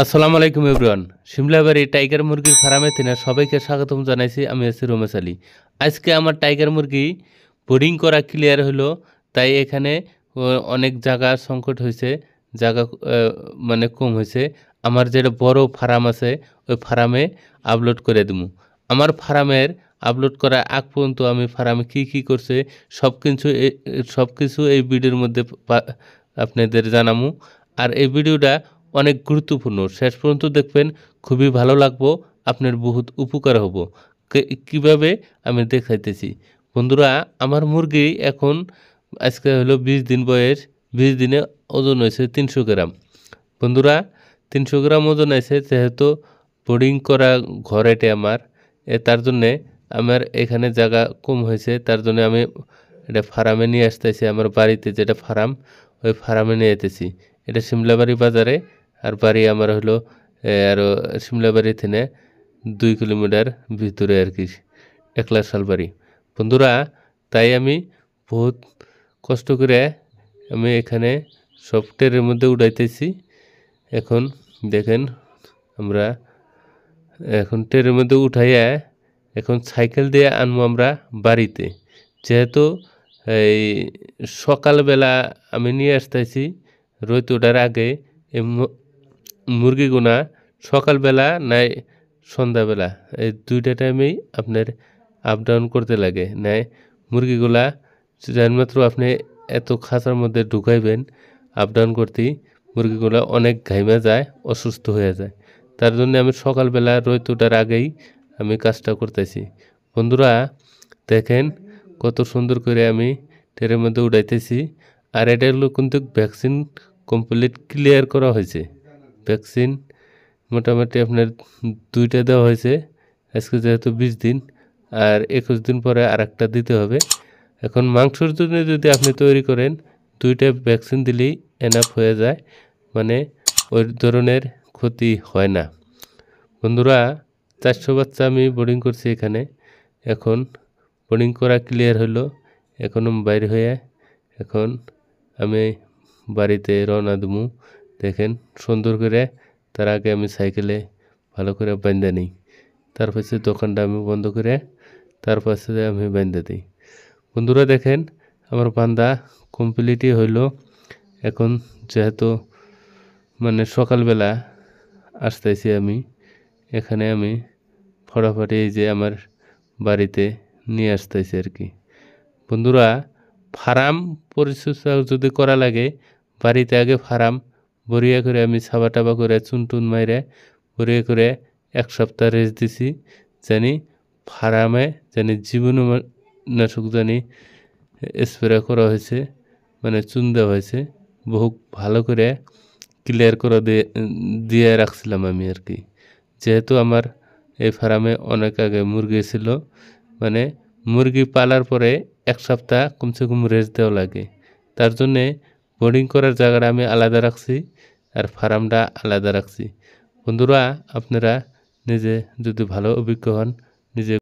আসসালামু আলাইকুম ইব্রান সিমলাবাড়ি টাইগার মুরগির ফার্মে তিনি সবাইকে স্বাগতম জানাইছি আমি আছি রমেশ আলী আজকে আমার টাইগার মুরগি বোর্ডিং করা ক্লিয়ার হলো তাই এখানে অনেক জায়গা সংকট হয়েছে জায়গা মানে কম হয়েছে আমার যেটা বড় ফার্ম আছে ওই ফার্মে আপলোড করে দেবো আমার ফার্মের আপলোড করা আগ পর্যন্ত আমি ফার্মে কী কী করছে সব কিছু সব কিছু এই ভিডিওর মধ্যে আপনাদের জানামু আর এই ভিডিওটা অনেক গুরুত্বপূর্ণ শেষ পর্যন্ত দেখবেন খুবই ভালো লাগবো আপনার বহুত উপকার হব কিভাবে আমি দেখাইতেছি বন্ধুরা আমার মুরগি এখন আজকে হলো বিশ দিন বয়স বিশ দিনে ওজন হয়েছে তিনশো গ্রাম বন্ধুরা তিনশো গ্রাম ওজন আছে যেহেতু বোর্ডিং করা ঘর এটি আমার তার জন্যে আমার এখানে জায়গা কম হয়েছে তার জন্য আমি এটা ফার্মে নিয়ে আসতেছি আমার বাড়িতে যেটা ফার্ম ওই ফার্মে নিয়ে যেতেছি এটা শিমলাবাড়ি বাজারে আর বাড়ি আমার হলো আরও সিমলা বাড়ি থেকে দুই কিলোমিটার ভিতরে আর কি একলা শালবাড়ি বন্ধুরা তাই আমি বহুত কষ্ট করে আমি এখানে সফটওয়্যারের মধ্যে উড়াইতেছি এখন দেখেন আমরা এখন ট্রেনের মধ্যে উঠাইয়া এখন সাইকেল দিয়ে আনবো আমরা বাড়িতে যেহেতু এই সকালবেলা আমি নিয়ে আসতেছি রোদ ওঠার আগে গোনা সকালবেলা নাই সন্ধ্যাবেলা এই দুইটা টাইমেই আপনার আপ ডাউন করতে লাগে নাই মুরগিগুলা মাত্র আপনি এত খাঁচার মধ্যে ঢুকাইবেন আপ ডাউন করতেই মুরগিগুলা অনেক ঘাইমা যায় অসুস্থ হয়ে যায় তার জন্য আমি সকালবেলা রোদ তোটার আগেই আমি কাজটা করতেছি বন্ধুরা দেখেন কত সুন্দর করে আমি ট্রেনের মধ্যে উঠাইতেছি আর এটা হলো কিন্তু ভ্যাকসিন কমপ্লিট ক্লিয়ার করা হয়েছে ভ্যাকসিন মোটামুটি আপনার দুইটা দেওয়া হয়েছে আজকে যেহেতু বিশ দিন আর একুশ দিন পরে আর একটা দিতে হবে এখন মাংসর জন্য যদি আপনি তৈরি করেন দুইটা ভ্যাকসিন দিলেই এনাফ হয়ে যায় মানে ওই ধরনের ক্ষতি হয় না বন্ধুরা চারশো বাচ্চা আমি বোর্ডিং করছি এখানে এখন বোর্ডিং করা ক্লিয়ার হলো এখন বাইরে হয়ে এখন আমি বাড়িতে রওনা দেবো দেখেন সুন্দর করে তার আগে আমি সাইকেলে ভালো করে বেঁধে নিই পাশে দোকানটা আমি বন্ধ করে পাশে আমি বেঁধে দিই বন্ধুরা দেখেন আমার বান্দা কমপ্লিটই হইল এখন যেহেতু মানে সকালবেলা আসতেছি আমি এখানে আমি ফটাফটি এই যে আমার বাড়িতে নিয়ে আসতেছি আর কি বন্ধুরা ফার্ম পরিচর্যা যদি করা লাগে বাড়িতে আগে ফার্ম বরিয়া করে আমি সাবা টাবা করে চুন টুন মাইরে বরিয়া করে এক সপ্তাহ রেস্ট দিছি জানি ফার্মে জানি জীবাণুনাশক জানি স্প্রে করা হয়েছে মানে চুন দেওয়া হয়েছে বহু ভালো করে ক্লিয়ার করে দিয়ে রাখছিলাম আমি আর কি যেহেতু আমার এই ফার্মে অনেক আগে মুরগি ছিল মানে মুরগি পালার পরে এক সপ্তাহ কমসে কম রেস্ট দেওয়া লাগে তার জন্যে বোর্ডিং করার জায়গাটা আমি আলাদা রাখছি আর ফার্মটা আলাদা রাখছি বন্ধুরা আপনারা নিজে যদি ভালো অভিজ্ঞ হন নিজে